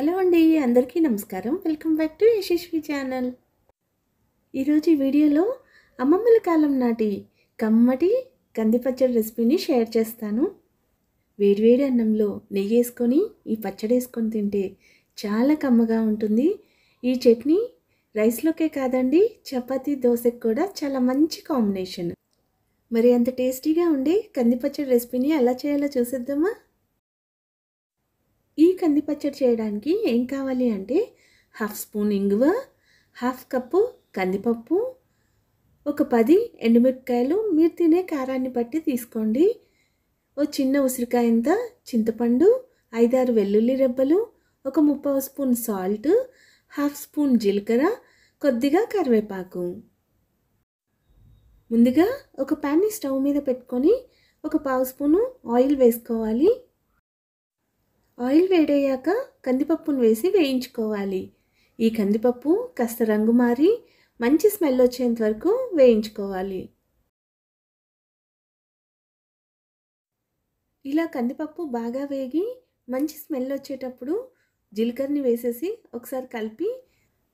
hello అండి అందరికీ నమస్కారం welcome back to Yashasvi channel ఈరోజు ఈ వీడియోలో అమ్మమ్మల కాలం నాటి కమ్మటి కంది పచ్చడి రెసిపీని షేర్ చేస్తాను వేడివేడి అన్నంలో నెయ్యి వేసుకొని ఈ పచ్చడి వేసుకొని తింటే చాలా కమ్మగా ఉంటుంది ఈ చట్నీ రైస్లోకే కాదండి చపాతీ దోశకు కూడా చాలా మంచి కాంబినేషన్ మరి అంత టేస్టీగా ఉండే కంది పచ్చడి రెసిపీని ఎలా చేయాలో చూసేద్దామా ఈ కంది పచ్చడి చేయడానికి ఏం కావాలి అంటే హాఫ్ స్పూన్ ఇంగువ హాఫ్ కప్పు కందిపప్పు ఒక పది ఎండుమిరపకాయలు మీరు తినే కారాన్ని బట్టి తీసుకోండి ఓ చిన్న ఉసిరికాయంత చింతపండు ఐదారు వెల్లుల్లి రెబ్బలు ఒక ముప్పావు స్పూన్ సాల్ట్ హాఫ్ స్పూన్ జీలకర్ర కొద్దిగా కరివేపాకు ముందుగా ఒక ప్యాన్ని స్టవ్ మీద పెట్టుకొని ఒక పావు స్పూను ఆయిల్ వేసుకోవాలి ఆయిల్ వేడయ్యాక కందిపప్పును వేసి వేయించుకోవాలి ఈ కందిపప్పు కాస్త రంగు మారి మంచి స్మెల్ వచ్చేంత వరకు వేయించుకోవాలి ఇలా కందిపప్పు బాగా వేగి మంచి స్మెల్ వచ్చేటప్పుడు జీలకర్రని వేసేసి ఒకసారి కలిపి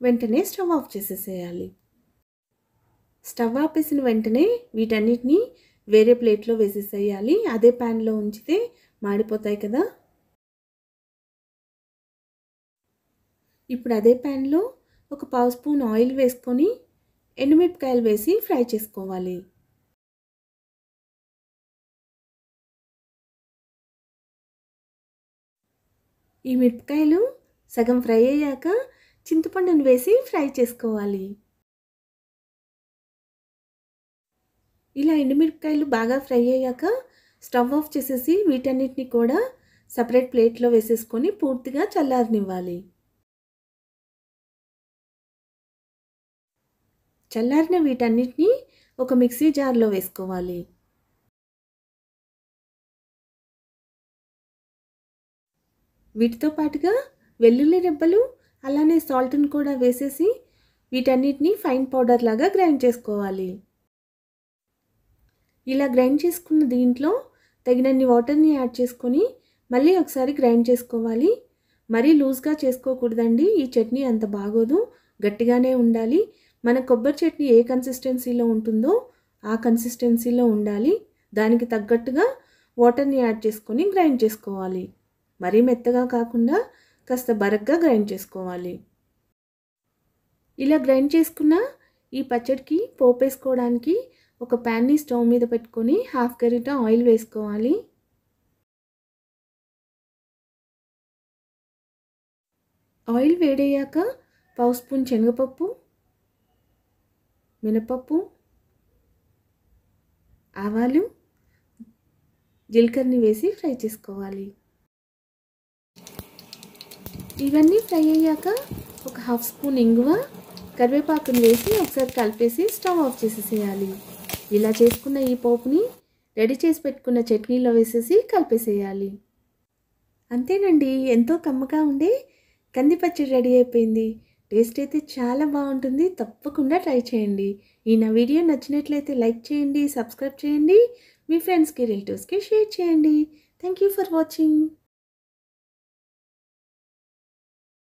వెంటనే స్టవ్ ఆఫ్ చేసేసేయాలి స్టవ్ ఆపేసిన వెంటనే వీటన్నిటిని వేరే ప్లేట్లో వేసేసేయాలి అదే ప్యాన్లో ఉంచితే మాడిపోతాయి కదా ఇప్పుడు అదే ప్యాన్లో ఒక పావు స్పూన్ ఆయిల్ వేసుకొని ఎండుమిరపకాయలు వేసి ఫ్రై చేసుకోవాలి ఈ మిరపకాయలు సగం ఫ్రై అయ్యాక చింతపండును వేసి ఫ్రై చేసుకోవాలి ఇలా ఎండుమిరపకాయలు బాగా ఫ్రై అయ్యాక స్టవ్ ఆఫ్ చేసేసి వీటన్నిటిని కూడా సపరేట్ ప్లేట్లో వేసేసుకొని పూర్తిగా చల్లారనివ్వాలి చల్లారిన వీటన్నిటినీ ఒక మిక్సీ జార్లో వేసుకోవాలి వీటితో పాటుగా వెల్లుల్లి రెబ్బలు అలానే సాల్ట్ని కూడా వేసేసి వీటన్నిటిని ఫైన్ పౌడర్ లాగా గ్రైండ్ చేసుకోవాలి ఇలా గ్రైండ్ చేసుకున్న దీంట్లో తగినన్ని వాటర్ని యాడ్ చేసుకొని మళ్ళీ ఒకసారి గ్రైండ్ చేసుకోవాలి మరీ లూజ్గా చేసుకోకూడదండి ఈ చట్నీ అంత బాగోదు గట్టిగానే ఉండాలి మన కొబ్బరి చట్నీ ఏ కన్సిస్టెన్సీలో ఉంటుందో ఆ కన్సిస్టెన్సీలో ఉండాలి దానికి తగ్గట్టుగా వాటర్ని యాడ్ చేసుకొని గ్రైండ్ చేసుకోవాలి మరీ మెత్తగా కాకుండా కాస్త బరగ్గా గ్రైండ్ చేసుకోవాలి ఇలా గ్రైండ్ చేసుకున్న ఈ పచ్చడికి పోపు వేసుకోవడానికి ఒక ప్యాన్ని స్టవ్ మీద పెట్టుకొని హాఫ్ కరీట ఆయిల్ వేసుకోవాలి ఆయిల్ వేడయ్యాక పావు స్పూన్ శనగపప్పు మినపప్పు ఆవాలు జీలకర్రని వేసి ఫ్రై చేసుకోవాలి ఇవన్నీ ఫ్రై అయ్యాక ఒక హాఫ్ స్పూన్ ఇంగువ కరివేపాకుని వేసి ఒకసారి కలిపేసి స్టవ్ ఆఫ్ చేసేసేయాలి ఇలా చేసుకున్న ఈ పోపుని రెడీ చేసి పెట్టుకున్న చట్నీలో వేసేసి కలిపేసేయాలి అంతేనండి ఎంతో కమ్మగా ఉండే కంది పచ్చడి రెడీ అయిపోయింది టేస్ట్ అయితే చాలా బాగుంటుంది తప్పకుండా ట్రై చేయండి ఈ నా వీడియో నచ్చినట్లయితే లైక్ చేయండి సబ్స్క్రైబ్ చేయండి మీ ఫ్రెండ్స్కి రిలేటివ్స్కి షేర్ చేయండి థ్యాంక్ యూ ఫర్ వాచింగ్